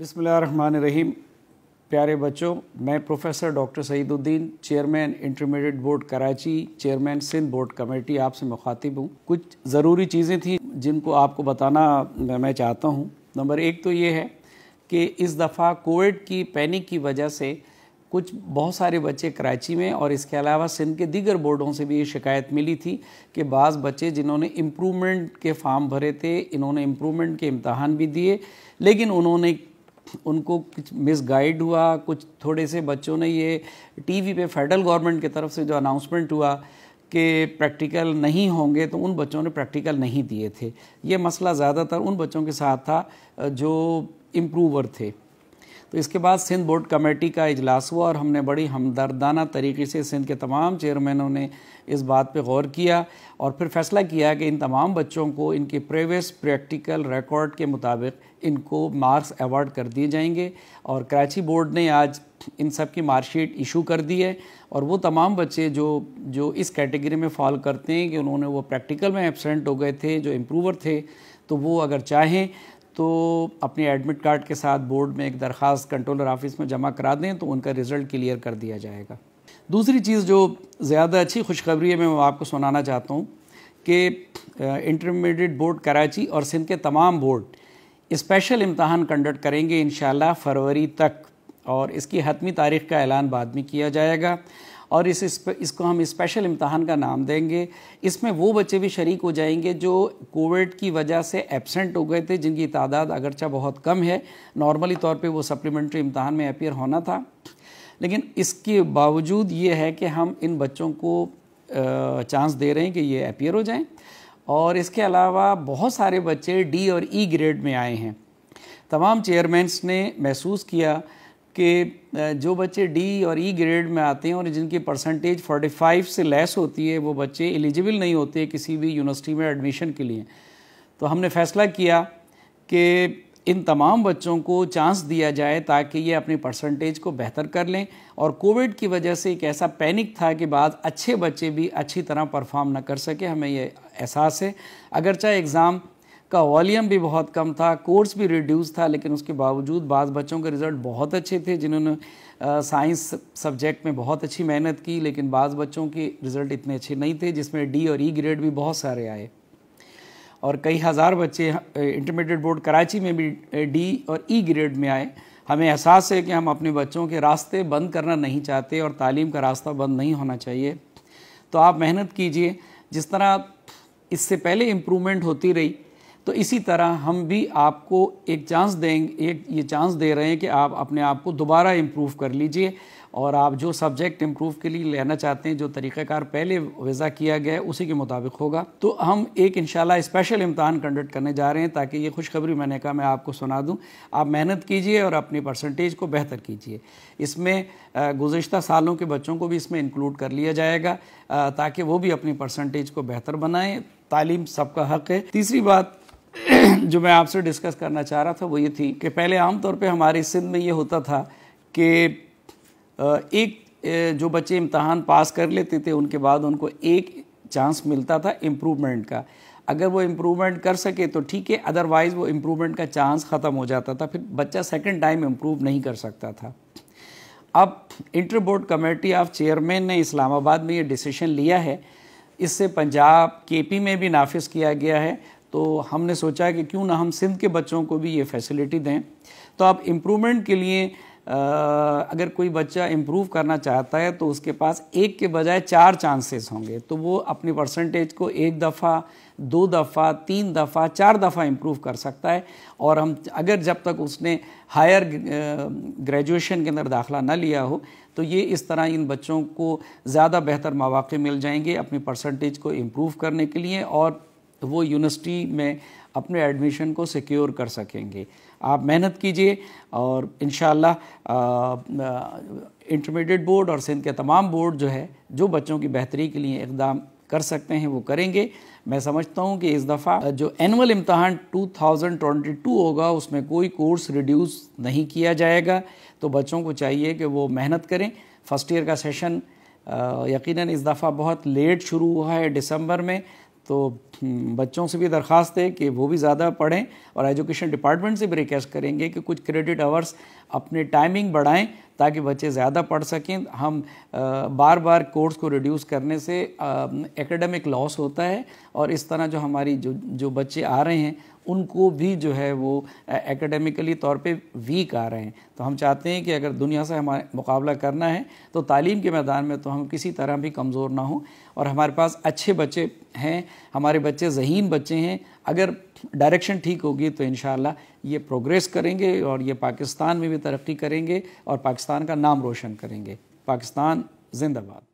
बिसमीम प्यारे बच्चों मैं professor doctor Saeeduddin chairman intermediate board Karachi chairman Sindh board committee आपसे मुखातिब हूँ कुछ ज़रूरी चीज़ें थी जिनको आपको बताना मैं चाहता हूँ नंबर एक तो ये है कि इस दफ़ा कोविड की पैनिक की वजह से कुछ बहुत सारे बच्चे कराची में और इसके अलावा सिंध के दीगर बोर्डों से भी ये शिकायत मिली थी कि बाज़ बच्चे जिन्होंने इम्प्रूवमेंट के फार्म भरे थे इन्होंने इम्प्रूवमेंट के इम्तहान भी दिए लेकिन उन्होंने उनको कुछ मिसगाइड हुआ कुछ थोड़े से बच्चों ने ये टीवी पे फेडरल गवर्नमेंट की तरफ से जो अनाउंसमेंट हुआ कि प्रैक्टिकल नहीं होंगे तो उन बच्चों ने प्रैक्टिकल नहीं दिए थे ये मसला ज़्यादातर उन बच्चों के साथ था जो इम्प्रूवर थे तो इसके बाद सिंध बोर्ड कमेटी का इजलास हुआ और हमने बड़ी हमदर्दाना तरीके से सिंध के तमाम चेयरमैनों ने इस बात पे गौर किया और फिर फैसला किया कि इन तमाम बच्चों को इनके प्रेवियस प्रैक्टिकल रिकॉर्ड के मुताबिक इनको मार्क्स अवार्ड कर दिए जाएंगे और कराची बोर्ड ने आज इन सब की मार्कशीट इशू कर दी है और वो तमाम बच्चे जो जो इस कैटेगरी में फॉल करते हैं कि उन्होंने वो प्रैक्टिकल में एबसेंट हो गए थे जो इम्प्रूवर थे तो वो अगर चाहें तो अपने एडमिट कार्ड के साथ बोर्ड में एक दरख्वास्त कंट्रोलर ऑफिस में जमा करा दें तो उनका रिज़ल्ट क्लियर कर दिया जाएगा दूसरी चीज़ जो ज़्यादा अच्छी खुशखबरी है मैं आपको सुनाना चाहता हूँ कि इंटरमीडिएट बोर्ड कराची और सिंध के तमाम बोर्ड स्पेशल इम्तहान कंडक्ट करेंगे इन फरवरी तक और इसकी हतमी तारीख का ऐलान बाद में किया जाएगा और इस, इसको हम स्पेशल इम्तहान का नाम देंगे इसमें वो बच्चे भी शरीक हो जाएंगे जो कोविड की वजह से एबसेंट हो गए थे जिनकी तादाद अगरचा बहुत कम है नॉर्मली तौर पे वो सप्लीमेंट्री इम्तहान में अपेयर होना था लेकिन इसके बावजूद ये है कि हम इन बच्चों को चांस दे रहे हैं कि ये अपेयर हो जाएं और इसके अलावा बहुत सारे बच्चे डी और ई e ग्रेड में आए हैं तमाम चेयरमैन ने महसूस किया कि जो बच्चे डी और ई e ग्रेड में आते हैं और जिनकी परसेंटेज 45 से लेस होती है वो बच्चे एलिजिबल नहीं होते किसी भी यूनिवर्सिटी में एडमिशन के लिए तो हमने फैसला किया कि इन तमाम बच्चों को चांस दिया जाए ताकि ये अपनी परसेंटेज को बेहतर कर लें और कोविड की वजह से एक ऐसा पैनिक था कि बाद अच्छे बच्चे भी अच्छी तरह परफॉर्म ना कर सके हमें ये एहसास है चाहे एग्ज़ाम का वॉल्यूम भी बहुत कम था कोर्स भी रिड्यूस था लेकिन उसके बावजूद बाद बच्चों के रिज़ल्ट बहुत अच्छे थे जिन्होंने साइंस सब्जेक्ट में बहुत अच्छी मेहनत की लेकिन बाद बच्चों के रिज़ल्ट इतने अच्छे नहीं थे जिसमें डी और ई e ग्रेड भी बहुत सारे आए और कई हज़ार बच्चे इंटरमीडिएट बोर्ड कराची में भी डी और ई e ग्रेड में आए हमें एहसास है कि हम अपने बच्चों के रास्ते बंद करना नहीं चाहते और तालीम का रास्ता बंद नहीं होना चाहिए तो आप मेहनत कीजिए जिस तरह इससे पहले इम्प्रूवमेंट होती रही तो इसी तरह हम भी आपको एक चांस देंगे एक ये चांस दे रहे हैं कि आप अपने आप को दोबारा इम्प्रूव कर लीजिए और आप जो सब्जेक्ट इम्प्रूव के लिए लेना चाहते हैं जो तरीक़ाकार पहले वज़ा किया गया है उसी के मुताबिक होगा तो हम एक इन स्पेशल इम्तहान कंडक्ट करने जा रहे हैं ताकि ये खुशखबरी मैंने कहा मैं आपको सुना दूँ आप मेहनत कीजिए और अपनी परसेंटेज को बेहतर कीजिए इसमें गुज्त सालों के बच्चों को भी इसमें इंक्लूड कर लिया जाएगा ताकि वो भी अपनी परसेंटेज को बेहतर बनाएँ तालीम सबका हक है तीसरी बात जो मैं आपसे डिस्कस करना चाह रहा था वो ये थी कि पहले आमतौर पे हमारी सिंध में ये होता था कि एक जो बच्चे इम्तहान पास कर लेते थे उनके बाद उनको एक चांस मिलता था इम्प्रूवमेंट का अगर वो इम्प्रूवमेंट कर सके तो ठीक है अदरवाइज़ वो इम्प्रूवमेंट का चांस ख़त्म हो जाता था फिर बच्चा सेकेंड टाइम इम्प्रूव नहीं कर सकता था अब inter board committee of chairman ने इस्लामाबाद में ये डिसीशन लिया है इससे पंजाब केपी में भी नाफिज किया गया है तो हमने सोचा कि क्यों ना हम सिंध के बच्चों को भी ये फैसिलिटी दें तो आप इम्प्रूवमेंट के लिए आ, अगर कोई बच्चा इम्प्रूव करना चाहता है तो उसके पास एक के बजाय चार चांसेस होंगे तो वो अपनी परसेंटेज को एक दफ़ा दो दफ़ा तीन दफ़ा चार दफ़ा इम्प्रूव कर सकता है और हम अगर जब तक उसने हायर ग्रेजुएशन के अंदर दाखला ना लिया हो तो ये इस तरह इन बच्चों को ज़्यादा बेहतर मौाक़े मिल जाएंगे अपनी परसेंटेज को इम्प्रूव करने के लिए और तो वो यूनिवर्सिटी में अपने एडमिशन को सिक्योर कर सकेंगे आप मेहनत कीजिए और इन इंटरमीडिएट बोर्ड और सिंध के तमाम बोर्ड जो है जो बच्चों की बेहतरी के लिए इकदाम कर सकते हैं वो करेंगे मैं समझता हूँ कि इस दफ़ा जो एनुअल इम्तहान 2022 होगा उसमें कोई कोर्स रिड्यूस नहीं किया जाएगा तो बच्चों को चाहिए कि वो मेहनत करें फर्स्ट ईयर का सेशन यकीनन इस दफ़ा बहुत लेट शुरू हुआ है दिसंबर में तो हम्म, बच्चों से भी दरख्वास्त है कि वो भी ज़्यादा पढ़ें और एजुकेशन डिपार्टमेंट से भी रिक्वेस्ट करेंगे कि कुछ क्रेडिट आवर्स अपने टाइमिंग बढ़ाएं ताकि बच्चे ज़्यादा पढ़ सकें हम बार बार कोर्स को रिड्यूस करने से एकेडमिक लॉस होता है और इस तरह जो हमारी जो जो बच्चे आ रहे हैं उनको भी जो है वो एकेडमिकली तौर पे वीक आ रहे हैं तो हम चाहते हैं कि अगर दुनिया से हमारे मुकाबला करना है तो तालीम के मैदान में तो हम किसी तरह भी कमज़ोर ना हों और हमारे पास अच्छे बच्चे हैं हमारे बच्चे जहीन बच्चे हैं अगर डायरेक्शन ठीक होगी तो इन ये प्रोग्रेस करेंगे और ये पाकिस्तान में भी तरक्की करेंगे और पाकिस्तान का नाम रोशन करेंगे पाकिस्तान जिंदाबाद